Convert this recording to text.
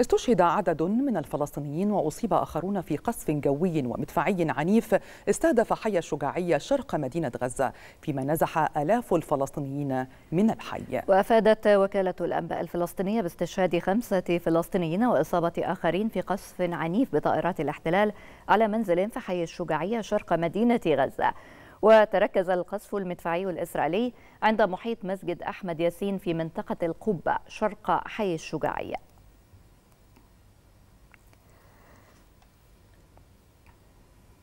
استشهد عدد من الفلسطينيين وأصيب آخرون في قصف جوي ومدفعي عنيف استهدف حي الشجاعية شرق مدينة غزة فيما نزح آلاف الفلسطينيين من الحي وأفادت وكالة الأنباء الفلسطينية باستشهاد خمسة فلسطينيين وإصابة آخرين في قصف عنيف بطائرات الاحتلال على منزل في حي الشجاعية شرق مدينة غزة وتركز القصف المدفعي الإسرائيلي عند محيط مسجد أحمد ياسين في منطقة القبة شرق حي الشجاعية